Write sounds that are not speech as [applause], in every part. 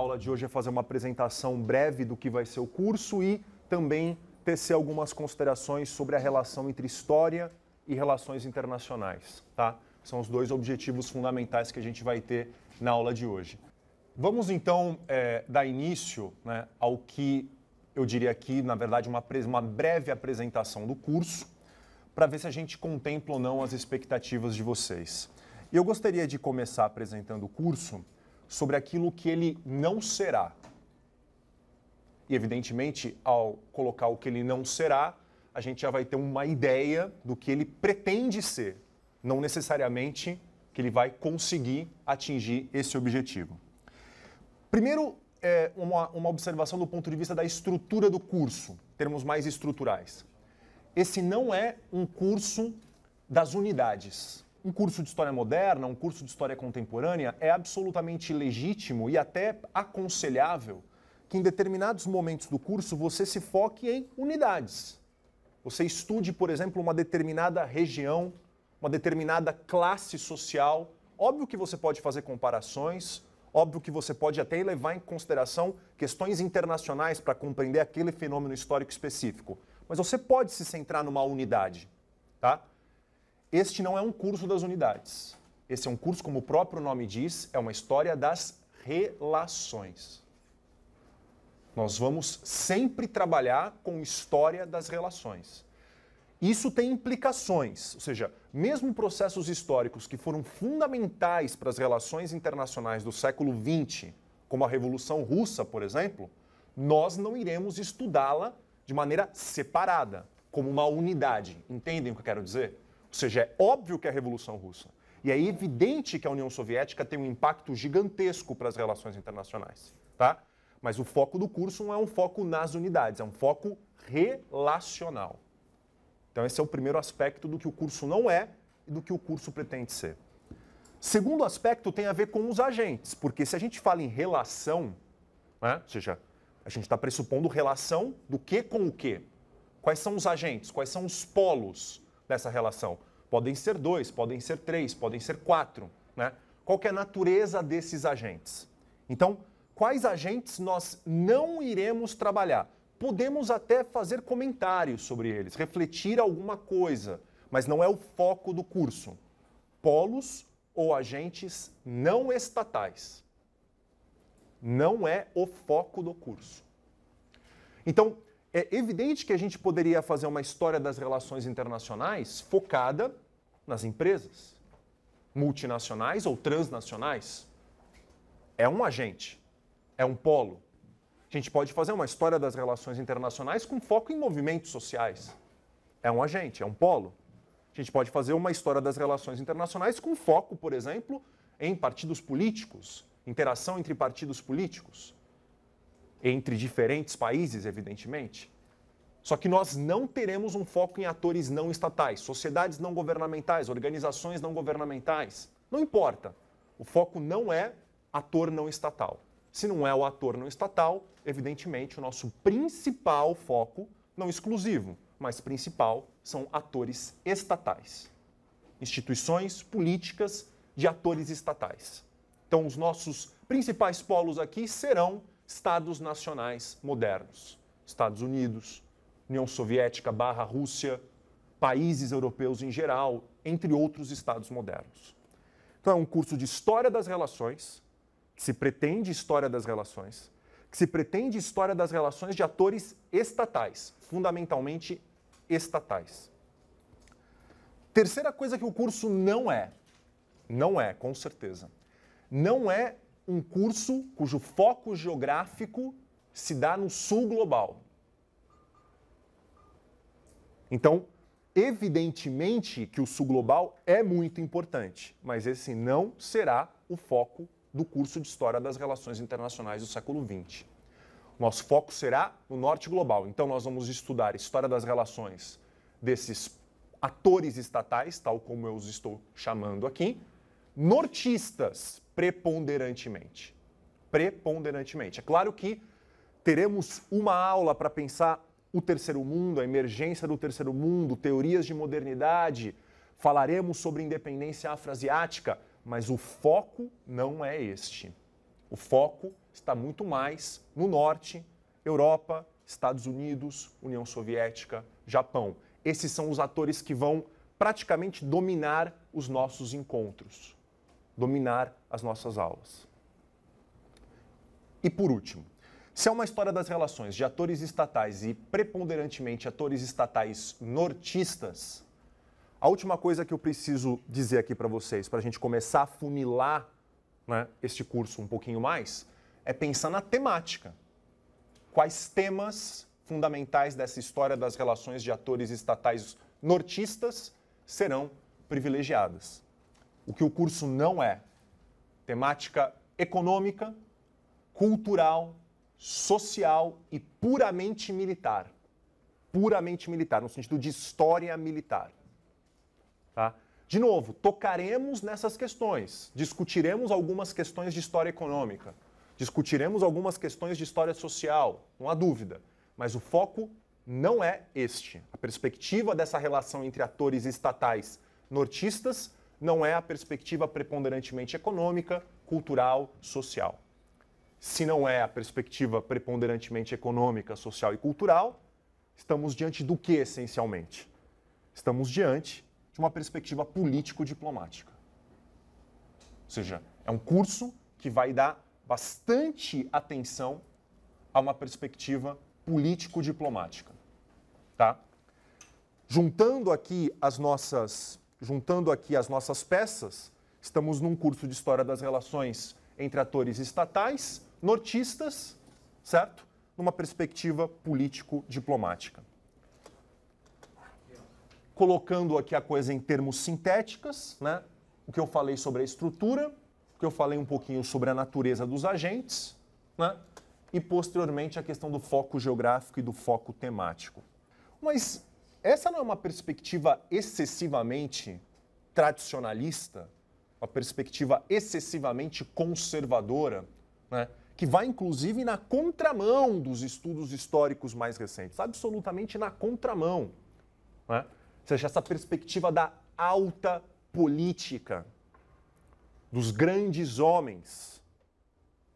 aula de hoje é fazer uma apresentação breve do que vai ser o curso e também tecer algumas considerações sobre a relação entre história e relações internacionais, tá? São os dois objetivos fundamentais que a gente vai ter na aula de hoje. Vamos então é, dar início né, ao que eu diria aqui, na verdade, uma, uma breve apresentação do curso, para ver se a gente contempla ou não as expectativas de vocês. Eu gostaria de começar apresentando o curso sobre aquilo que ele não será. E, evidentemente, ao colocar o que ele não será, a gente já vai ter uma ideia do que ele pretende ser, não necessariamente que ele vai conseguir atingir esse objetivo. Primeiro, é uma, uma observação do ponto de vista da estrutura do curso, termos mais estruturais. Esse não é um curso das unidades um curso de história moderna, um curso de história contemporânea, é absolutamente legítimo e até aconselhável que em determinados momentos do curso você se foque em unidades. Você estude, por exemplo, uma determinada região, uma determinada classe social. Óbvio que você pode fazer comparações, óbvio que você pode até levar em consideração questões internacionais para compreender aquele fenômeno histórico específico. Mas você pode se centrar numa unidade, tá? Este não é um curso das unidades. Esse é um curso, como o próprio nome diz, é uma história das relações. Nós vamos sempre trabalhar com história das relações. Isso tem implicações, ou seja, mesmo processos históricos que foram fundamentais para as relações internacionais do século XX, como a Revolução Russa, por exemplo, nós não iremos estudá-la de maneira separada, como uma unidade. Entendem o que eu quero dizer? Ou seja, é óbvio que é a Revolução Russa. E é evidente que a União Soviética tem um impacto gigantesco para as relações internacionais, tá? Mas o foco do curso não é um foco nas unidades, é um foco relacional. Então esse é o primeiro aspecto do que o curso não é e do que o curso pretende ser. Segundo aspecto tem a ver com os agentes, porque se a gente fala em relação, né? ou seja, a gente está pressupondo relação do que com o que. Quais são os agentes? Quais são os polos? dessa relação. Podem ser dois, podem ser três, podem ser quatro. Né? Qual é a natureza desses agentes? Então, quais agentes nós não iremos trabalhar? Podemos até fazer comentários sobre eles, refletir alguma coisa, mas não é o foco do curso. Polos ou agentes não estatais. Não é o foco do curso. Então, é evidente que a gente poderia fazer uma história das relações internacionais focada nas empresas multinacionais ou transnacionais. É um agente, é um polo. A gente pode fazer uma história das relações internacionais com foco em movimentos sociais. É um agente, é um polo. A gente pode fazer uma história das relações internacionais com foco, por exemplo, em partidos políticos, interação entre partidos políticos entre diferentes países, evidentemente. Só que nós não teremos um foco em atores não estatais, sociedades não governamentais, organizações não governamentais. Não importa. O foco não é ator não estatal. Se não é o ator não estatal, evidentemente o nosso principal foco, não exclusivo, mas principal, são atores estatais. Instituições políticas de atores estatais. Então, os nossos principais polos aqui serão estados nacionais modernos. Estados Unidos, União Soviética barra Rússia, países europeus em geral, entre outros estados modernos. Então, é um curso de história das relações, que se pretende história das relações, que se pretende história das relações de atores estatais, fundamentalmente estatais. Terceira coisa que o curso não é, não é, com certeza, não é um curso cujo foco geográfico se dá no sul global. Então, evidentemente que o sul global é muito importante, mas esse não será o foco do curso de História das Relações Internacionais do século XX. Nosso foco será no norte global. Então, nós vamos estudar história das relações desses atores estatais, tal como eu os estou chamando aqui, nortistas, preponderantemente. Preponderantemente. É claro que teremos uma aula para pensar o terceiro mundo, a emergência do terceiro mundo, teorias de modernidade, falaremos sobre independência afroasiática, mas o foco não é este. O foco está muito mais no norte, Europa, Estados Unidos, União Soviética, Japão. Esses são os atores que vão praticamente dominar os nossos encontros dominar as nossas aulas. E por último, se é uma história das relações de atores estatais e preponderantemente atores estatais nortistas, a última coisa que eu preciso dizer aqui para vocês, para a gente começar a funilar né, este curso um pouquinho mais, é pensar na temática. Quais temas fundamentais dessa história das relações de atores estatais nortistas serão privilegiadas? o que o curso não é: temática econômica, cultural, social e puramente militar. Puramente militar, no sentido de história militar. Tá? De novo, tocaremos nessas questões, discutiremos algumas questões de história econômica, discutiremos algumas questões de história social, não há dúvida, mas o foco não é este. A perspectiva dessa relação entre atores estatais nortistas não é a perspectiva preponderantemente econômica, cultural, social. Se não é a perspectiva preponderantemente econômica, social e cultural, estamos diante do que essencialmente? Estamos diante de uma perspectiva político-diplomática. Ou seja, é um curso que vai dar bastante atenção a uma perspectiva político-diplomática. Tá? Juntando aqui as nossas juntando aqui as nossas peças, estamos num curso de história das relações entre atores estatais, nortistas, certo? Numa perspectiva político-diplomática. Colocando aqui a coisa em termos sintéticos, né? O que eu falei sobre a estrutura, o que eu falei um pouquinho sobre a natureza dos agentes, né? E posteriormente a questão do foco geográfico e do foco temático. Mas essa não é uma perspectiva excessivamente tradicionalista, uma perspectiva excessivamente conservadora, né? que vai inclusive na contramão dos estudos históricos mais recentes, absolutamente na contramão. Né? Ou seja, essa perspectiva da alta política, dos grandes homens,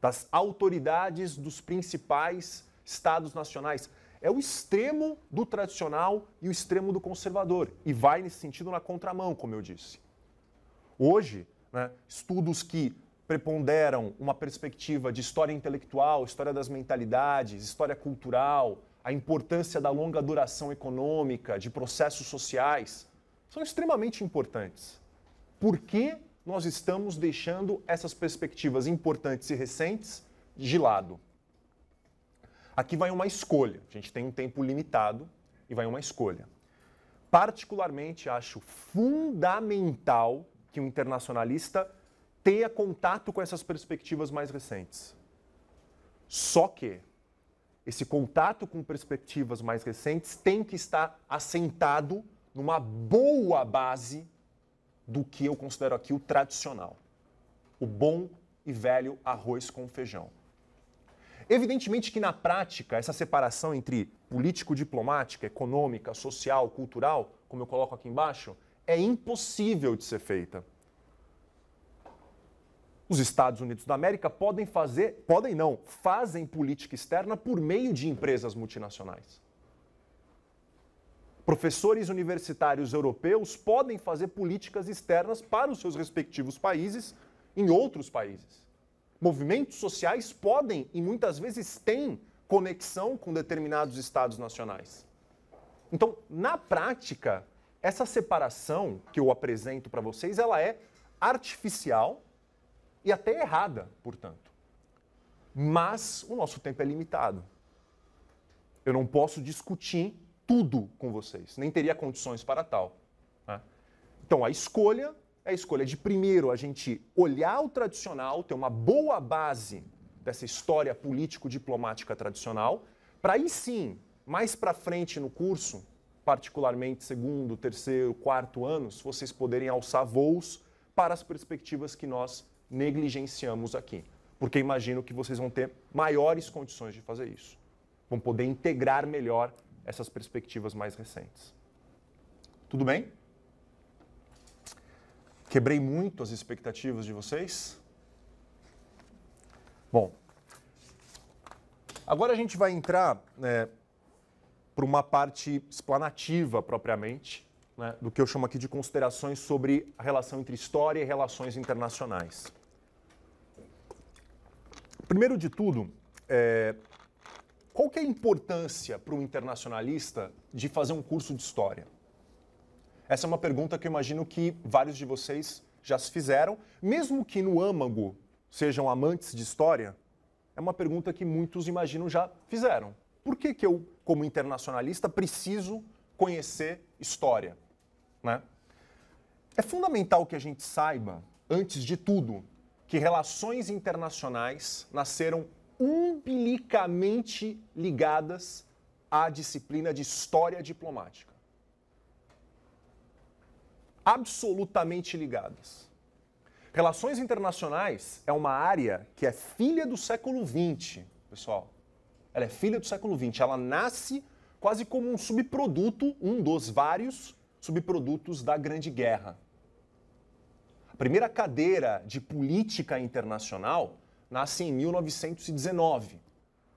das autoridades dos principais estados nacionais. É o extremo do tradicional e o extremo do conservador. E vai nesse sentido na contramão, como eu disse. Hoje, né, estudos que preponderam uma perspectiva de história intelectual, história das mentalidades, história cultural, a importância da longa duração econômica, de processos sociais, são extremamente importantes. Por que nós estamos deixando essas perspectivas importantes e recentes de lado? Aqui vai uma escolha. A gente tem um tempo limitado e vai uma escolha. Particularmente, acho fundamental que o um internacionalista tenha contato com essas perspectivas mais recentes. Só que esse contato com perspectivas mais recentes tem que estar assentado numa boa base do que eu considero aqui o tradicional, o bom e velho arroz com feijão. Evidentemente que na prática, essa separação entre político-diplomática, econômica, social, cultural, como eu coloco aqui embaixo, é impossível de ser feita. Os Estados Unidos da América podem fazer, podem não, fazem política externa por meio de empresas multinacionais. Professores universitários europeus podem fazer políticas externas para os seus respectivos países em outros países movimentos sociais podem e muitas vezes têm conexão com determinados estados nacionais. Então, na prática, essa separação que eu apresento para vocês, ela é artificial e até errada, portanto. Mas o nosso tempo é limitado. Eu não posso discutir tudo com vocês, nem teria condições para tal. Né? Então, a escolha é a escolha de primeiro a gente olhar o tradicional, ter uma boa base dessa história político-diplomática tradicional, para aí sim, mais para frente no curso, particularmente segundo, terceiro, quarto anos, vocês poderem alçar voos para as perspectivas que nós negligenciamos aqui. Porque imagino que vocês vão ter maiores condições de fazer isso. Vão poder integrar melhor essas perspectivas mais recentes. Tudo bem? Quebrei muito as expectativas de vocês? Bom, agora a gente vai entrar né, para uma parte explanativa propriamente, né, do que eu chamo aqui de considerações sobre a relação entre história e relações internacionais. Primeiro de tudo, é, qual que é a importância para um internacionalista de fazer um curso de história? Essa é uma pergunta que eu imagino que vários de vocês já se fizeram, mesmo que no âmago sejam amantes de história, é uma pergunta que muitos imagino já fizeram. Por que, que eu, como internacionalista, preciso conhecer história? Né? É fundamental que a gente saiba, antes de tudo, que relações internacionais nasceram umbilicamente ligadas à disciplina de história diplomática absolutamente ligadas. Relações internacionais é uma área que é filha do século XX, pessoal. Ela é filha do século XX. Ela nasce quase como um subproduto, um dos vários subprodutos da Grande Guerra. A primeira cadeira de política internacional nasce em 1919,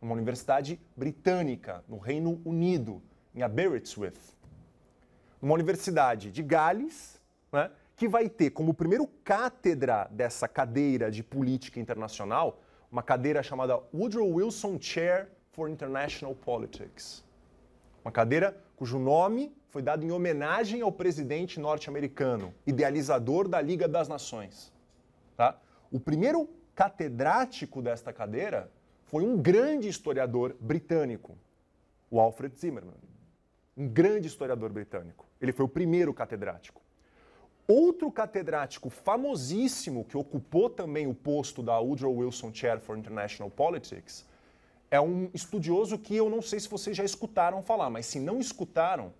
numa universidade britânica, no Reino Unido, em Aberystwyth. Uma universidade de Gales, né, que vai ter como primeiro cátedra dessa cadeira de política internacional uma cadeira chamada Woodrow Wilson Chair for International Politics. Uma cadeira cujo nome foi dado em homenagem ao presidente norte-americano, idealizador da Liga das Nações. Tá? O primeiro catedrático desta cadeira foi um grande historiador britânico, o Alfred Zimmerman. Um grande historiador britânico. Ele foi o primeiro catedrático. Outro catedrático famosíssimo que ocupou também o posto da Woodrow Wilson Chair for International Politics é um estudioso que eu não sei se vocês já escutaram falar, mas se não escutaram,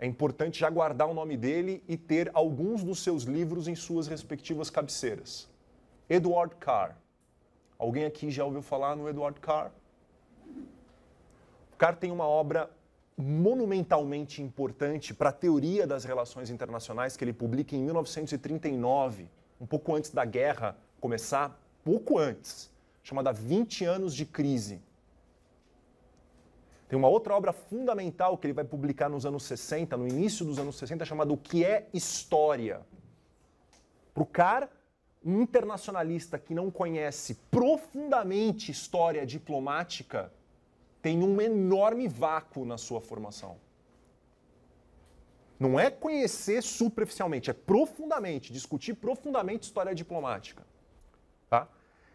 é importante já guardar o nome dele e ter alguns dos seus livros em suas respectivas cabeceiras. Edward Carr. Alguém aqui já ouviu falar no Edward Carr? O Carr tem uma obra monumentalmente importante para a teoria das relações internacionais que ele publica em 1939, um pouco antes da guerra começar, pouco antes, chamada 20 anos de crise. Tem uma outra obra fundamental que ele vai publicar nos anos 60, no início dos anos 60, chamada O que é História. Para o cara, um internacionalista que não conhece profundamente história diplomática, tem um enorme vácuo na sua formação. Não é conhecer superficialmente, é profundamente, discutir profundamente história diplomática. Tá?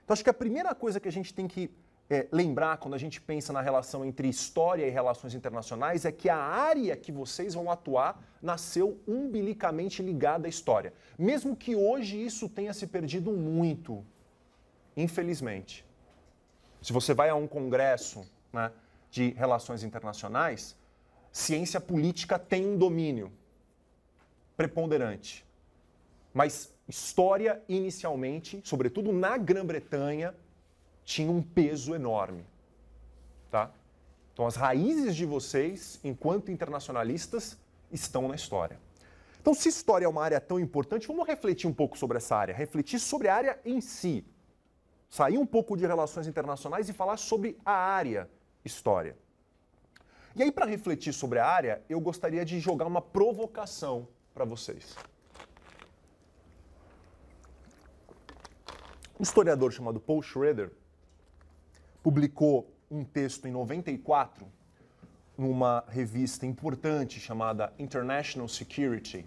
Então, acho que a primeira coisa que a gente tem que é, lembrar quando a gente pensa na relação entre história e relações internacionais é que a área que vocês vão atuar nasceu umbilicamente ligada à história. Mesmo que hoje isso tenha se perdido muito, infelizmente. Se você vai a um congresso, né, de relações internacionais, ciência política tem um domínio preponderante. Mas história, inicialmente, sobretudo na Grã-Bretanha, tinha um peso enorme. Tá? Então, as raízes de vocês, enquanto internacionalistas, estão na história. Então, se história é uma área tão importante, vamos refletir um pouco sobre essa área, refletir sobre a área em si. Sair um pouco de relações internacionais e falar sobre a área história. E aí, para refletir sobre a área, eu gostaria de jogar uma provocação para vocês. Um historiador chamado Paul Schroeder publicou um texto em 94 numa revista importante chamada International Security.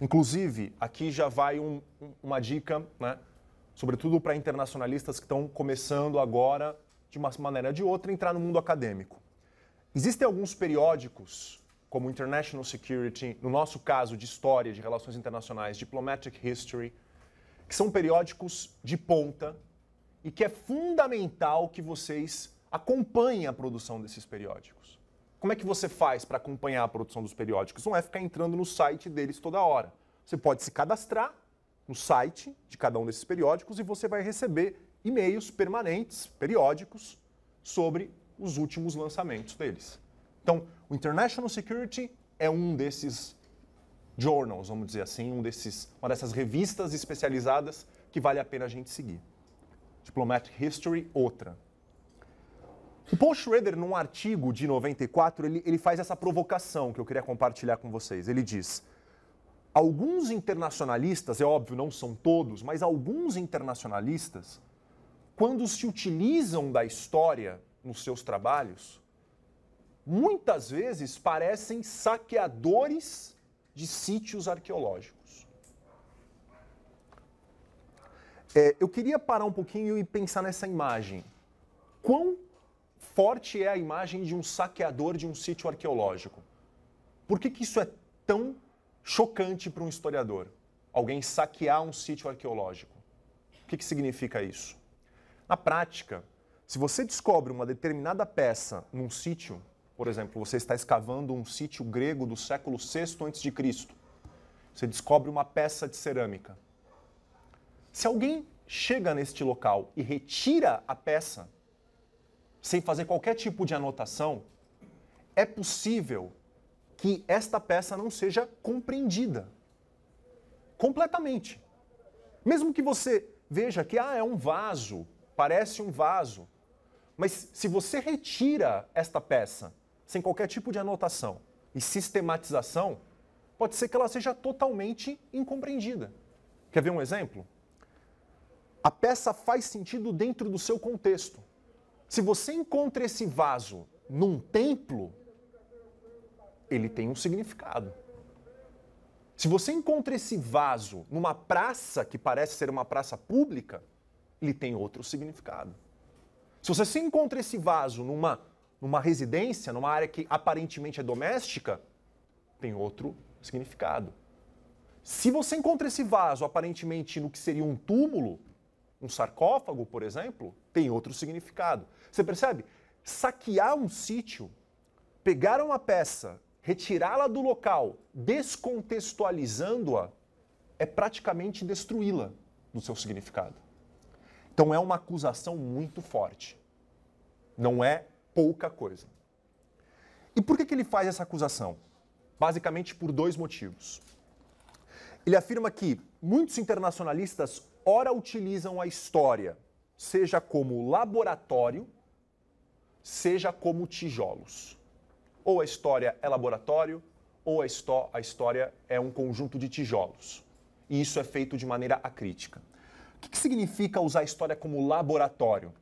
Inclusive, aqui já vai um, uma dica, né, sobretudo para internacionalistas que estão começando agora de uma maneira ou de outra, entrar no mundo acadêmico. Existem alguns periódicos, como International Security, no nosso caso de História de Relações Internacionais, Diplomatic History, que são periódicos de ponta e que é fundamental que vocês acompanhem a produção desses periódicos. Como é que você faz para acompanhar a produção dos periódicos? Não é ficar entrando no site deles toda hora. Você pode se cadastrar no site de cada um desses periódicos e você vai receber e-mails permanentes, periódicos, sobre os últimos lançamentos deles. Então, o International Security é um desses journals, vamos dizer assim, um desses, uma dessas revistas especializadas que vale a pena a gente seguir. Diplomatic History, outra. O Paul Schroeder, num artigo de 94, ele, ele faz essa provocação que eu queria compartilhar com vocês. Ele diz: alguns internacionalistas, é óbvio, não são todos, mas alguns internacionalistas quando se utilizam da história nos seus trabalhos, muitas vezes parecem saqueadores de sítios arqueológicos. É, eu queria parar um pouquinho e pensar nessa imagem. Quão forte é a imagem de um saqueador de um sítio arqueológico? Por que, que isso é tão chocante para um historiador? Alguém saquear um sítio arqueológico? O que, que significa isso? A prática, se você descobre uma determinada peça num sítio, por exemplo, você está escavando um sítio grego do século VI a.C., você descobre uma peça de cerâmica. Se alguém chega neste local e retira a peça, sem fazer qualquer tipo de anotação, é possível que esta peça não seja compreendida completamente. Mesmo que você veja que ah, é um vaso, parece um vaso. Mas se você retira esta peça sem qualquer tipo de anotação e sistematização, pode ser que ela seja totalmente incompreendida. Quer ver um exemplo? A peça faz sentido dentro do seu contexto. Se você encontra esse vaso num templo, ele tem um significado. Se você encontra esse vaso numa praça que parece ser uma praça pública, ele tem outro significado. Se você se encontra esse vaso numa, numa residência, numa área que aparentemente é doméstica, tem outro significado. Se você encontra esse vaso aparentemente no que seria um túmulo, um sarcófago, por exemplo, tem outro significado. Você percebe? Saquear um sítio, pegar uma peça, retirá-la do local, descontextualizando-a, é praticamente destruí-la do seu significado. Então é uma acusação muito forte. Não é pouca coisa. E por que, que ele faz essa acusação? Basicamente por dois motivos. Ele afirma que muitos internacionalistas ora utilizam a história, seja como laboratório, seja como tijolos. Ou a história é laboratório, ou a, a história é um conjunto de tijolos. E isso é feito de maneira acrítica. O que significa usar a história como laboratório?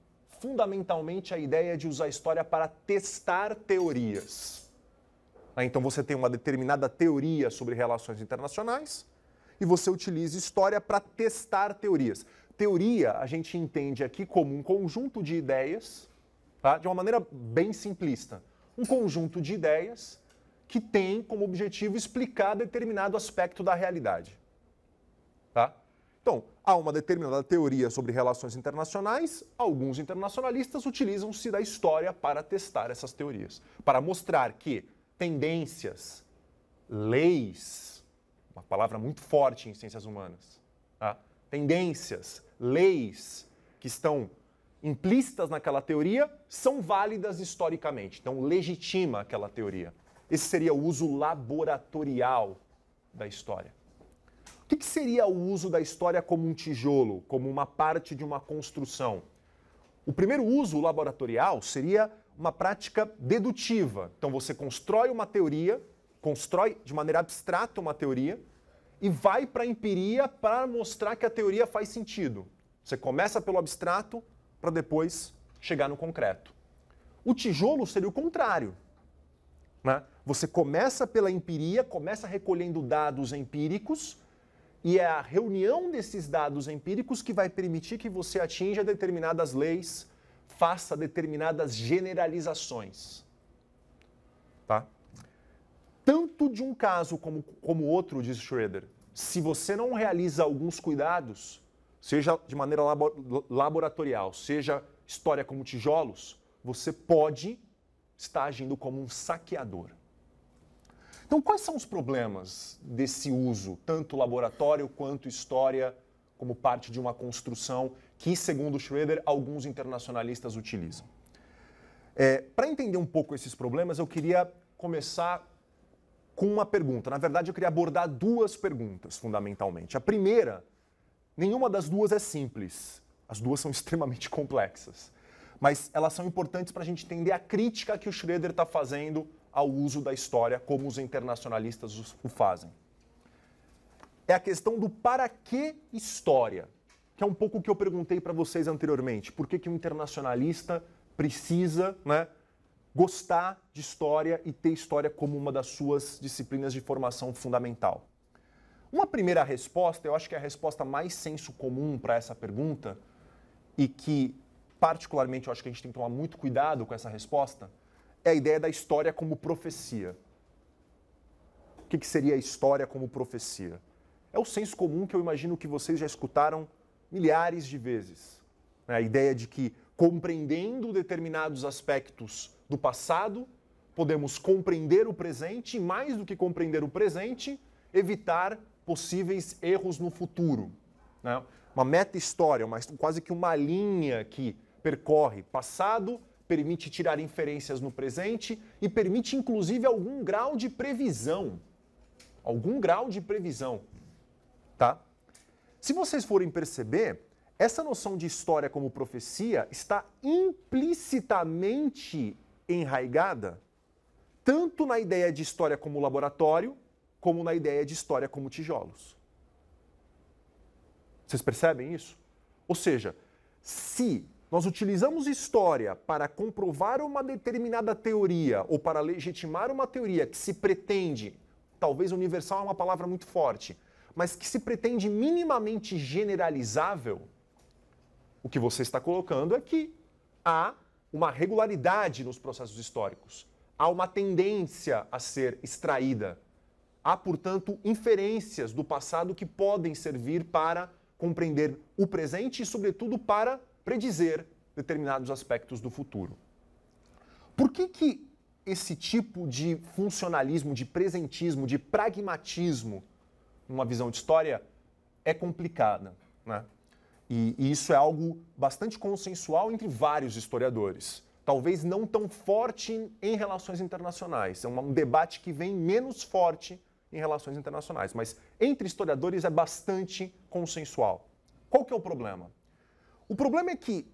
Fundamentalmente, a ideia é de usar a história para testar teorias. Né? Então, você tem uma determinada teoria sobre relações internacionais e você utiliza história para testar teorias. Teoria a gente entende aqui como um conjunto de ideias, tá? de uma maneira bem simplista. Um conjunto de ideias que tem como objetivo explicar determinado aspecto da realidade. Tá? Então, há uma determinada teoria sobre relações internacionais, alguns internacionalistas utilizam-se da história para testar essas teorias, para mostrar que tendências, leis, uma palavra muito forte em ciências humanas, tá? tendências, leis que estão implícitas naquela teoria são válidas historicamente, então legitima aquela teoria. Esse seria o uso laboratorial da história que, que seria o uso da história como um tijolo, como uma parte de uma construção? O primeiro uso laboratorial seria uma prática dedutiva. Então você constrói uma teoria, constrói de maneira abstrata uma teoria e vai para a empiria para mostrar que a teoria faz sentido. Você começa pelo abstrato para depois chegar no concreto. O tijolo seria o contrário. Né? Você começa pela empiria, começa recolhendo dados empíricos e é a reunião desses dados empíricos que vai permitir que você atinja determinadas leis, faça determinadas generalizações. Tá? Tanto de um caso como, como outro, diz Schroeder, se você não realiza alguns cuidados, seja de maneira laboratorial, seja história como tijolos, você pode estar agindo como um saqueador. Então, quais são os problemas desse uso, tanto laboratório quanto história, como parte de uma construção que, segundo Schroeder, alguns internacionalistas utilizam? É, Para entender um pouco esses problemas, eu queria começar com uma pergunta. Na verdade, eu queria abordar duas perguntas, fundamentalmente. A primeira, nenhuma das duas é simples. As duas são [laughs] extremamente complexas mas elas são importantes para a gente entender a crítica que o Schroeder está fazendo ao uso da história, como os internacionalistas o fazem. É a questão do para que história, que é um pouco o que eu perguntei para vocês anteriormente. Por que, que um internacionalista precisa né, gostar de história e ter história como uma das suas disciplinas de formação fundamental? Uma primeira resposta, eu acho que é a resposta mais senso comum para essa pergunta, e que particularmente eu acho que a gente tem que tomar muito cuidado com essa resposta, é a ideia da história como profecia. O que, que seria a história como profecia? É o senso comum que eu imagino que vocês já escutaram milhares de vezes. Né? A ideia de que, compreendendo determinados aspectos do passado, podemos compreender o presente e, mais do que compreender o presente, evitar possíveis erros no futuro. Né? Uma meta-história, quase que uma linha que percorre passado, permite tirar inferências no presente e permite, inclusive, algum grau de previsão. Algum grau de previsão. Tá? Se vocês forem perceber, essa noção de história como profecia está implicitamente enraigada tanto na ideia de história como laboratório, como na ideia de história como tijolos. Vocês percebem isso? Ou seja, se nós utilizamos história para comprovar uma determinada teoria ou para legitimar uma teoria que se pretende, talvez universal é uma palavra muito forte, mas que se pretende minimamente generalizável. O que você está colocando é que há uma regularidade nos processos históricos, há uma tendência a ser extraída. Há, portanto, inferências do passado que podem servir para compreender o presente e, sobretudo, para predizer determinados aspectos do futuro. Por que, que esse tipo de funcionalismo, de presentismo, de pragmatismo, numa visão de história, é complicada? Né? E, e isso é algo bastante consensual entre vários historiadores. Talvez não tão forte em, em relações internacionais. É um debate que vem menos forte em relações internacionais, mas entre historiadores é bastante consensual. Qual que é o problema? O problema é que,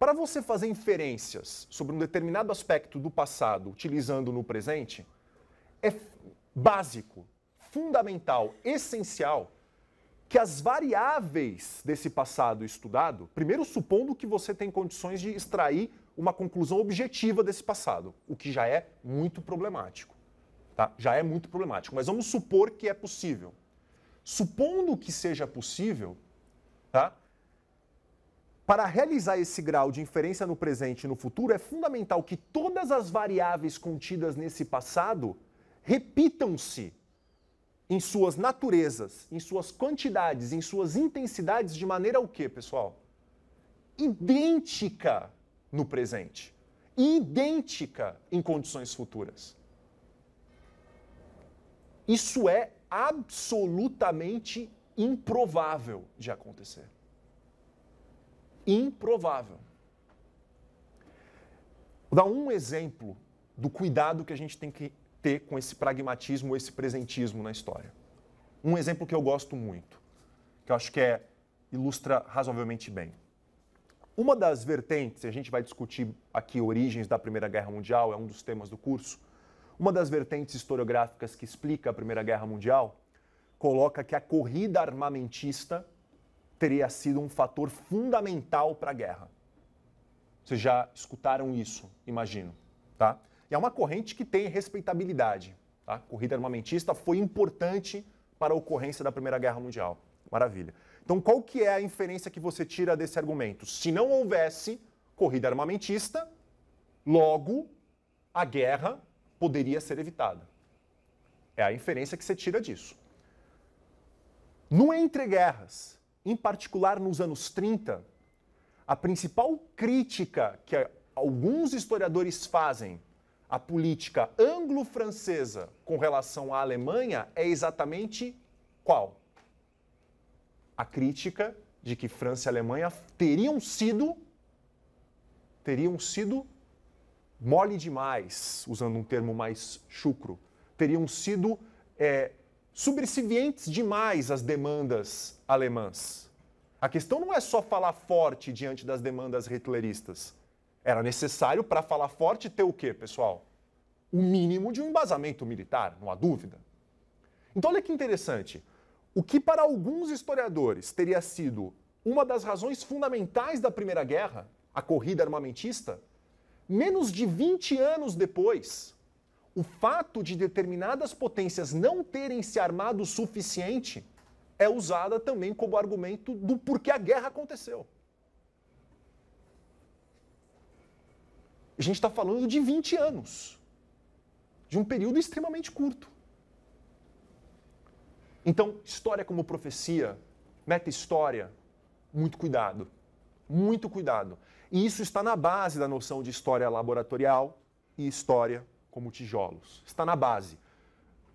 para você fazer inferências sobre um determinado aspecto do passado utilizando no presente, é básico, fundamental, essencial que as variáveis desse passado estudado, primeiro supondo que você tem condições de extrair uma conclusão objetiva desse passado, o que já é muito problemático. Tá? Já é muito problemático, mas vamos supor que é possível. Supondo que seja possível, tá? Para realizar esse grau de inferência no presente e no futuro, é fundamental que todas as variáveis contidas nesse passado repitam-se em suas naturezas, em suas quantidades, em suas intensidades de maneira o quê, pessoal? Idêntica no presente, idêntica em condições futuras. Isso é absolutamente improvável de acontecer improvável. Vou dar um exemplo do cuidado que a gente tem que ter com esse pragmatismo, esse presentismo na história. Um exemplo que eu gosto muito, que eu acho que é, ilustra razoavelmente bem. Uma das vertentes, e a gente vai discutir aqui origens da Primeira Guerra Mundial, é um dos temas do curso. Uma das vertentes historiográficas que explica a Primeira Guerra Mundial coloca que a corrida armamentista teria sido um fator fundamental para a guerra. Vocês já escutaram isso, imagino, tá? E é uma corrente que tem respeitabilidade, tá? Corrida armamentista foi importante para a ocorrência da Primeira Guerra Mundial. Maravilha. Então, qual que é a inferência que você tira desse argumento? Se não houvesse corrida armamentista, logo a guerra poderia ser evitada. É a inferência que você tira disso. No entreguerras, em particular nos anos 30, a principal crítica que alguns historiadores fazem à política anglo-francesa com relação à Alemanha é exatamente qual? A crítica de que França e Alemanha teriam sido teriam sido mole demais, usando um termo mais chucro, teriam sido é, subservientes demais às demandas alemãs. A questão não é só falar forte diante das demandas hitleristas. Era necessário para falar forte ter o quê, pessoal? O mínimo de um embasamento militar, não há dúvida. Então olha que interessante. O que para alguns historiadores teria sido uma das razões fundamentais da Primeira Guerra, a corrida armamentista, menos de 20 anos depois, o fato de determinadas potências não terem se armado o suficiente é usada também como argumento do porquê a guerra aconteceu. A gente está falando de 20 anos, de um período extremamente curto. Então, história como profecia, meta-história, muito cuidado. Muito cuidado. E isso está na base da noção de história laboratorial e história como tijolos, está na base.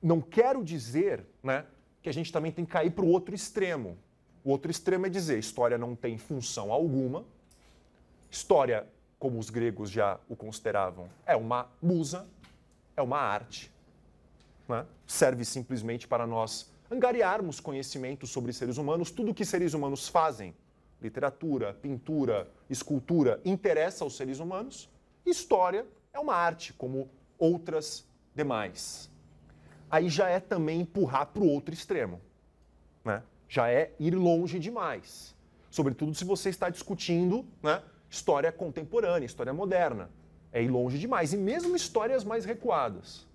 Não quero dizer né, que a gente também tem que cair para o outro extremo. O outro extremo é dizer história não tem função alguma, história, como os gregos já o consideravam, é uma musa, é uma arte. Né? Serve simplesmente para nós angariarmos conhecimentos sobre seres humanos, tudo que seres humanos fazem, literatura, pintura, escultura, interessa aos seres humanos. História é uma arte, como outras demais. Aí já é também empurrar para o outro extremo. Né? Já é ir longe demais. Sobretudo se você está discutindo né, história contemporânea, história moderna. É ir longe demais. E mesmo histórias mais recuadas.